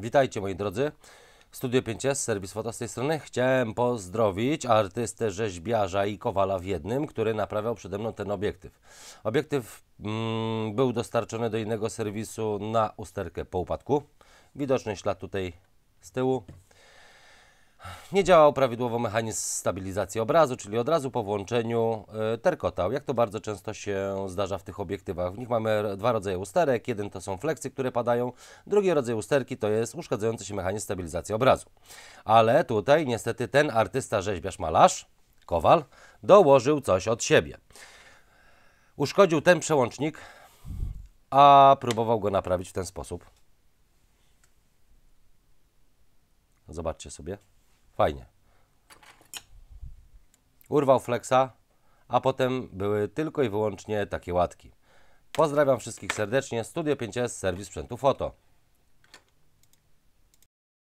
Witajcie moi drodzy. Studio 5S, serwis foto z tej strony. Chciałem pozdrowić artystę, rzeźbiarza i kowala w jednym, który naprawiał przede mną ten obiektyw. Obiektyw mm, był dostarczony do innego serwisu na usterkę po upadku. Widoczny ślad tutaj z tyłu, nie działał prawidłowo mechanizm stabilizacji obrazu, czyli od razu po włączeniu e, terkotał, jak to bardzo często się zdarza w tych obiektywach. W nich mamy dwa rodzaje usterek, jeden to są flekcje, które padają, drugi rodzaj usterki to jest uszkadzający się mechanizm stabilizacji obrazu. Ale tutaj niestety ten artysta, rzeźbiarz, malarz, Kowal, dołożył coś od siebie. Uszkodził ten przełącznik, a próbował go naprawić w ten sposób. Zobaczcie sobie. Fajnie. Urwał flexa, a potem były tylko i wyłącznie takie łatki. Pozdrawiam wszystkich serdecznie. Studio 5S, serwis sprzętu foto.